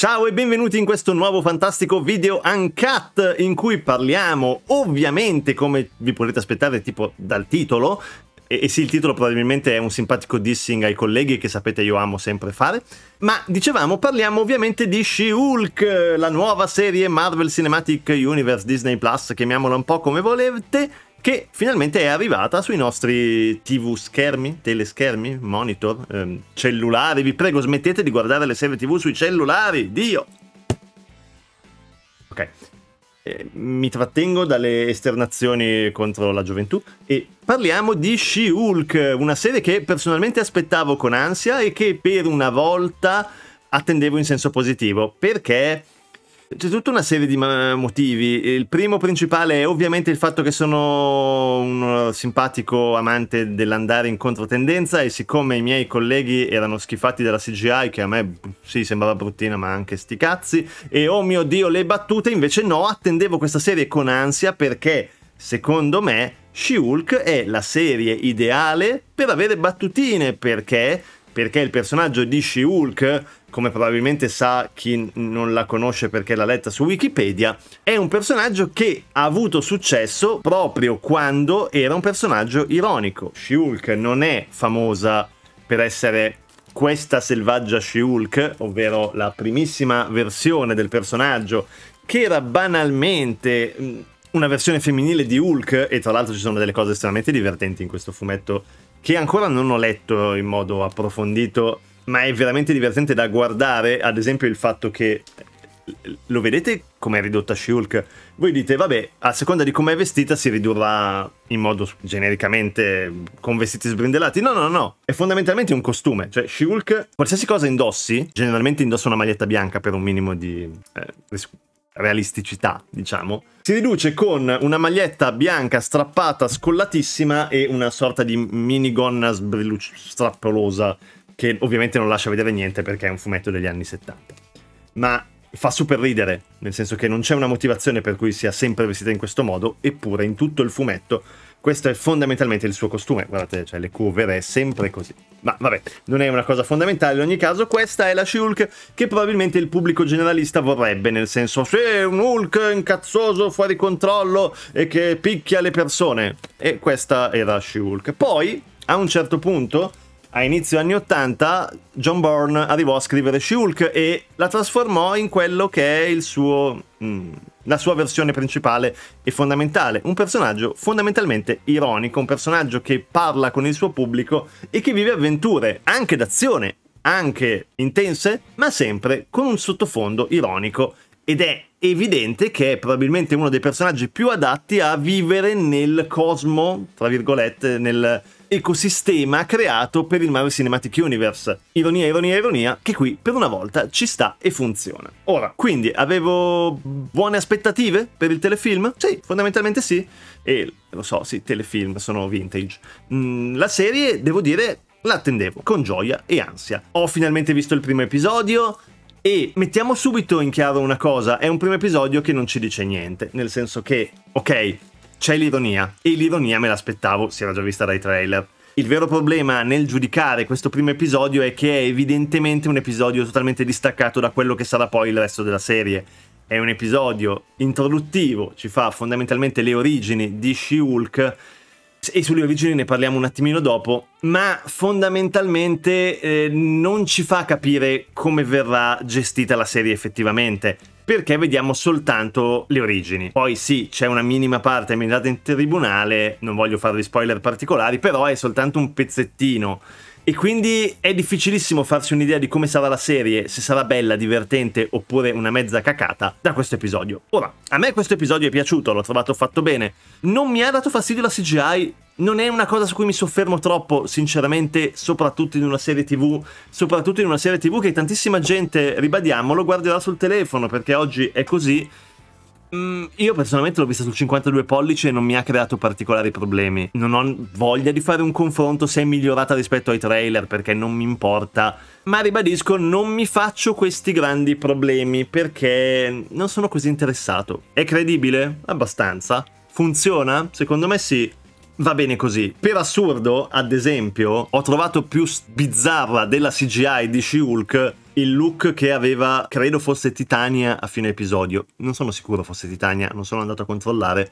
Ciao e benvenuti in questo nuovo fantastico video uncut in cui parliamo ovviamente come vi potete aspettare tipo dal titolo e, e, sì, il titolo probabilmente è un simpatico dissing ai colleghi che sapete io amo sempre fare. Ma dicevamo, parliamo ovviamente di She-Hulk, la nuova serie Marvel Cinematic Universe Disney Plus, chiamiamola un po' come volete, che finalmente è arrivata sui nostri TV schermi, teleschermi, monitor, ehm, cellulari. Vi prego, smettete di guardare le serie TV sui cellulari, Dio! Ok, eh, mi trattengo dalle esternazioni contro la gioventù e parliamo di She-Hulk, una serie che personalmente aspettavo con ansia e che per una volta attendevo in senso positivo, perché c'è tutta una serie di motivi. Il primo principale è ovviamente il fatto che sono un simpatico amante dell'andare in controtendenza e siccome i miei colleghi erano schifati dalla CGI, che a me sì sembrava bruttina ma anche sti cazzi, e oh mio dio le battute, invece no, attendevo questa serie con ansia perché secondo me She-Hulk è la serie ideale per avere battutine perché perché il personaggio di She-Hulk come probabilmente sa chi non la conosce perché l'ha letta su Wikipedia, è un personaggio che ha avuto successo proprio quando era un personaggio ironico. she non è famosa per essere questa selvaggia she ovvero la primissima versione del personaggio, che era banalmente mm, una versione femminile di Hulk, e tra l'altro ci sono delle cose estremamente divertenti in questo fumetto che ancora non ho letto in modo approfondito ma è veramente divertente da guardare, ad esempio il fatto che lo vedete com'è ridotta Shulk? Voi dite, vabbè, a seconda di com'è vestita si ridurrà in modo genericamente con vestiti sbrindellati. No, no, no, è fondamentalmente un costume. Cioè, Shulk, qualsiasi cosa indossi, generalmente indossa una maglietta bianca per un minimo di eh, realisticità, diciamo. Si riduce con una maglietta bianca strappata, scollatissima e una sorta di minigonna strappolosa che ovviamente non lascia vedere niente perché è un fumetto degli anni 70. Ma fa super ridere, nel senso che non c'è una motivazione per cui sia sempre vestita in questo modo, eppure in tutto il fumetto questo è fondamentalmente il suo costume. Guardate, cioè le cover è sempre così. Ma vabbè, non è una cosa fondamentale. In ogni caso, questa è la Shulk che probabilmente il pubblico generalista vorrebbe, nel senso, se è un Hulk incazzoso, fuori controllo e che picchia le persone. E questa era Shulk. Poi, a un certo punto, a inizio anni 80 John Bourne arrivò a scrivere Shulk e la trasformò in quello che è il suo, mh, mm, la sua versione principale e fondamentale, un personaggio fondamentalmente ironico, un personaggio che parla con il suo pubblico e che vive avventure anche d'azione, anche intense, ma sempre con un sottofondo ironico ed è evidente che è probabilmente uno dei personaggi più adatti a vivere nel cosmo, tra virgolette, nel ecosistema creato per il Marvel Cinematic Universe. Ironia, ironia, ironia, che qui per una volta ci sta e funziona. Ora, quindi avevo buone aspettative per il telefilm? Sì, fondamentalmente sì. E lo so, sì, telefilm sono vintage. Mm, la serie, devo dire, l'attendevo con gioia e ansia. Ho finalmente visto il primo episodio, e mettiamo subito in chiaro una cosa, è un primo episodio che non ci dice niente, nel senso che, ok, c'è l'ironia, e l'ironia me l'aspettavo, si era già vista dai trailer. Il vero problema nel giudicare questo primo episodio è che è evidentemente un episodio totalmente distaccato da quello che sarà poi il resto della serie. È un episodio introduttivo, ci fa fondamentalmente le origini di She-Hulk e sulle origini ne parliamo un attimino dopo, ma fondamentalmente eh, non ci fa capire come verrà gestita la serie effettivamente perché vediamo soltanto le origini. Poi sì, c'è una minima parte emendata in tribunale, non voglio farvi spoiler particolari, però è soltanto un pezzettino e quindi è difficilissimo farsi un'idea di come sarà la serie, se sarà bella, divertente oppure una mezza cacata da questo episodio. Ora, a me questo episodio è piaciuto, l'ho trovato fatto bene. Non mi ha dato fastidio la CGI, non è una cosa su cui mi soffermo troppo, sinceramente, soprattutto in una serie TV, soprattutto in una serie TV che tantissima gente, ribadiamolo, guarderà sul telefono perché oggi è così Mm, io personalmente l'ho vista sul 52 pollici e non mi ha creato particolari problemi. Non ho voglia di fare un confronto se è migliorata rispetto ai trailer perché non mi importa. Ma ribadisco, non mi faccio questi grandi problemi perché non sono così interessato. È credibile? Abbastanza. Funziona? Secondo me sì va bene così. Per assurdo, ad esempio, ho trovato più bizzarra della CGI di She-Hulk il look che aveva, credo fosse Titania a fine episodio. Non sono sicuro fosse Titania, non sono andato a controllare.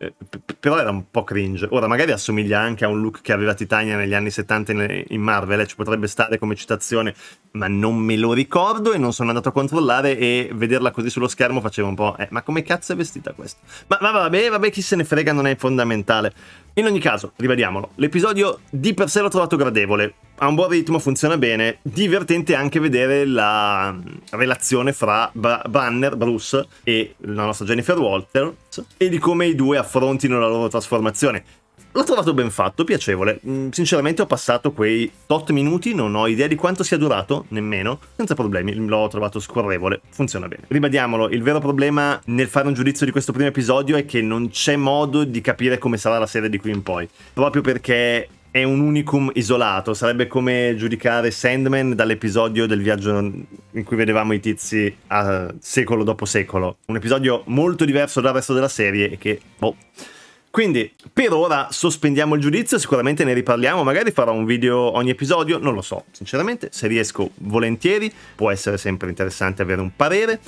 Eh, però era un po' cringe. Ora, magari assomiglia anche a un look che aveva Titania negli anni 70 in, Marvel, eh, ci potrebbe stare come citazione, ma non me lo ricordo e non sono andato a controllare e vederla così sullo schermo faceva un po'... Eh, ma come cazzo è vestita questa? Ma, ma vabbè, vabbè, chi se ne frega, non è fondamentale. In ogni caso, ribadiamolo, l'episodio di per sé l'ho trovato gradevole, ha un buon ritmo, funziona bene, divertente anche vedere la mm, relazione fra Bra Banner, Bruce e la nostra Jennifer Walters e di come i due affrontino la loro trasformazione. L'ho trovato ben fatto, piacevole. Mm, sinceramente ho passato quei tot minuti, non ho idea di quanto sia durato, nemmeno, senza problemi, l'ho trovato scorrevole, funziona bene. Ribadiamolo, il vero problema nel fare un giudizio di questo primo episodio è che non c'è modo di capire come sarà la serie di qui in poi, proprio perché è un unicum isolato, sarebbe come giudicare Sandman dall'episodio del viaggio in cui vedevamo i tizi a secolo dopo secolo. Un episodio molto diverso dal resto della serie e che, boh quindi per ora sospendiamo il giudizio, sicuramente ne riparliamo, magari farò un video ogni episodio, non lo so, sinceramente, se riesco volentieri, può essere sempre interessante avere un parere.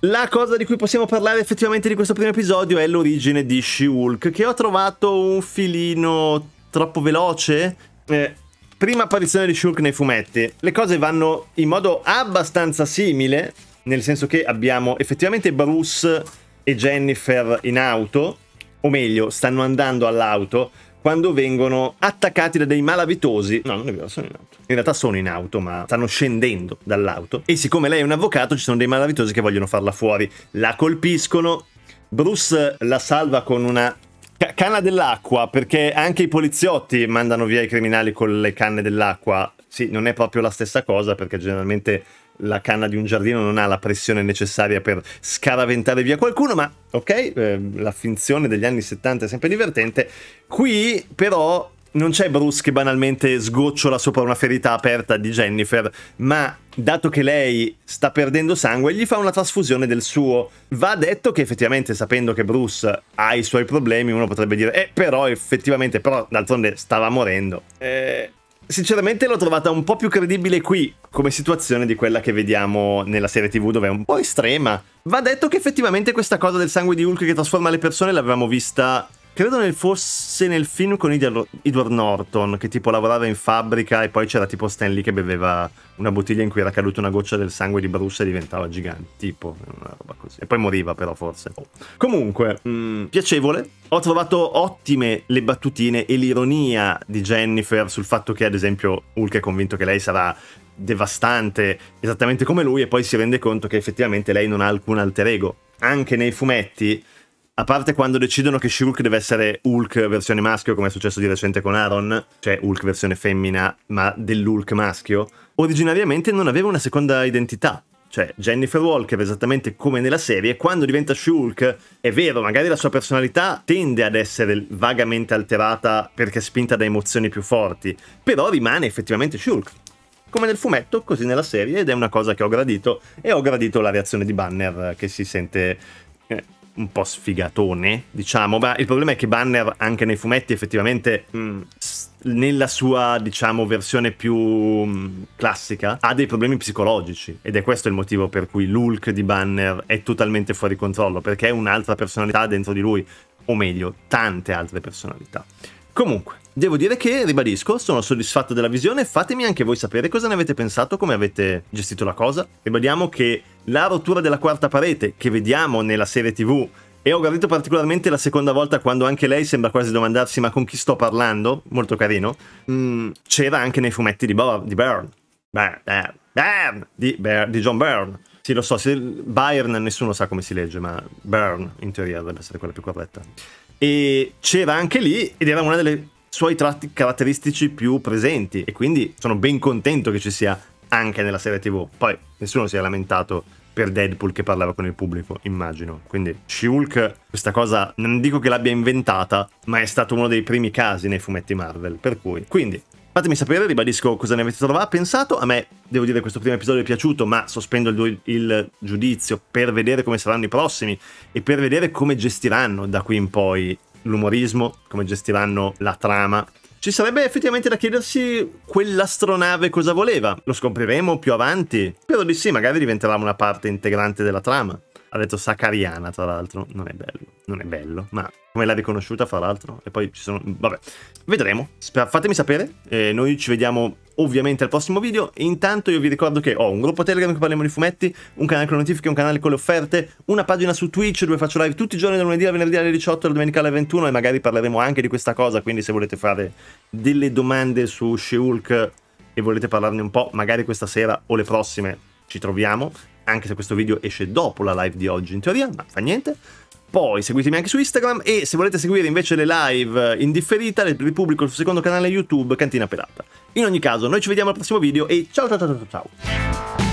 La cosa di cui possiamo parlare effettivamente di questo primo episodio è l'origine di Shulk, che ho trovato un filino troppo veloce. Eh, prima apparizione di Shulk nei fumetti. Le cose vanno in modo abbastanza simile, nel senso che abbiamo effettivamente Bruce e Jennifer in auto, o meglio, stanno andando all'auto quando vengono attaccati da dei malavitosi. No, non è vero, sono in auto. In realtà sono in auto, ma stanno scendendo dall'auto. E siccome lei è un avvocato, ci sono dei malavitosi che vogliono farla fuori. La colpiscono. Bruce la salva con una canna dell'acqua, perché anche i poliziotti mandano via i criminali con le canne dell'acqua. Sì, non è proprio la stessa cosa, perché generalmente la canna di un giardino non ha la pressione necessaria per scaraventare via qualcuno, ma ok, eh, la finzione degli anni 70 è sempre divertente. Qui però non c'è Bruce che banalmente sgocciola sopra una ferita aperta di Jennifer, ma dato che lei sta perdendo sangue, gli fa una trasfusione del suo. Va detto che effettivamente, sapendo che Bruce ha i suoi problemi, uno potrebbe dire, eh però effettivamente, però d'altronde stava morendo. Eh sinceramente l'ho trovata un po' più credibile qui come situazione di quella che vediamo nella serie tv dove è un po' estrema. Va detto che effettivamente questa cosa del sangue di Hulk che trasforma le persone l'avevamo vista credo nel, fosse nel film con Edward Norton che tipo lavorava in fabbrica e poi c'era tipo Stanley che beveva una bottiglia in cui era caduta una goccia del sangue di Bruce e diventava gigante tipo una sì. E poi moriva però forse. Comunque, mh, mm, piacevole. Ho trovato ottime le battutine e l'ironia di Jennifer sul fatto che ad esempio Hulk è convinto che lei sarà devastante, esattamente come lui, e poi si rende conto che effettivamente lei non ha alcun alter ego. Anche nei fumetti, a parte quando decidono che Shulk deve essere Hulk versione maschio, come è successo di recente con Aaron, cioè Hulk versione femmina, ma dell'Hulk maschio, originariamente non aveva una seconda identità. Cioè, Jennifer Walker, esattamente come nella serie, quando diventa Shulk, è vero, magari la sua personalità tende ad essere vagamente alterata perché è spinta da emozioni più forti, però rimane effettivamente Shulk. Come nel fumetto, così nella serie, ed è una cosa che ho gradito, e ho gradito la reazione di Banner che si sente eh, un po' sfigatone, diciamo, ma il problema è che Banner anche nei fumetti effettivamente mh, mm, nella sua, diciamo, versione più mm, classica, ha dei problemi psicologici ed è questo il motivo per cui l'Hulk di Banner è totalmente fuori controllo, perché è un'altra personalità dentro di lui, o meglio, tante altre personalità. Comunque, devo dire che, ribadisco, sono soddisfatto della visione, fatemi anche voi sapere cosa ne avete pensato, come avete gestito la cosa. Ribadiamo che la rottura della quarta parete che vediamo nella serie TV e ho gradito particolarmente la seconda volta quando anche lei sembra quasi domandarsi ma con chi sto parlando, molto carino, mm, c'era anche nei fumetti di, Bob, di Byrne. Byrne, Byrne, Byrne di, Byrne, di John Byrne. Sì, lo so, se Byrne nessuno sa come si legge, ma Byrne in teoria dovrebbe essere quella più corretta. E c'era anche lì ed era uno dei suoi tratti caratteristici più presenti e quindi sono ben contento che ci sia anche nella serie TV. Poi nessuno si è lamentato per Deadpool che parlava con il pubblico, immagino. Quindi Shulk, questa cosa non dico che l'abbia inventata, ma è stato uno dei primi casi nei fumetti Marvel, per cui. Quindi Fatemi sapere, ribadisco cosa ne avete trovato, pensato. A me, devo dire, questo primo episodio è piaciuto, ma sospendo il, il, giudizio per vedere come saranno i prossimi e per vedere come gestiranno da qui in poi l'umorismo, come gestiranno la trama, ci sarebbe effettivamente da chiedersi quell'astronave cosa voleva. Lo scopriremo più avanti. Spero di sì, magari diventerà una parte integrante della trama. Ha detto Sacariana, tra l'altro. Non è bello. Non è bello, ma come l'ha riconosciuta, fra l'altro. E poi ci sono... Vabbè. Vedremo. Fatemi sapere. E noi ci vediamo ovviamente al prossimo video. Intanto io vi ricordo che ho oh, un gruppo Telegram che parliamo di fumetti, un canale con le notifiche, un canale con le offerte, una pagina su Twitch dove faccio live tutti i giorni dal lunedì al venerdì alle 18 e domenica alle 21 e magari parleremo anche di questa cosa, quindi se volete fare delle domande su She-Hulk e volete parlarne un po', magari questa sera o le prossime ci troviamo, anche se questo video esce dopo la live di oggi in teoria, ma fa niente. Poi seguitemi anche su Instagram e se volete seguire invece le live eh, in differita le ripubblico sul secondo canale YouTube Cantina Pelata. In ogni caso, noi ci vediamo al prossimo video e ciao ciao ciao ciao ciao.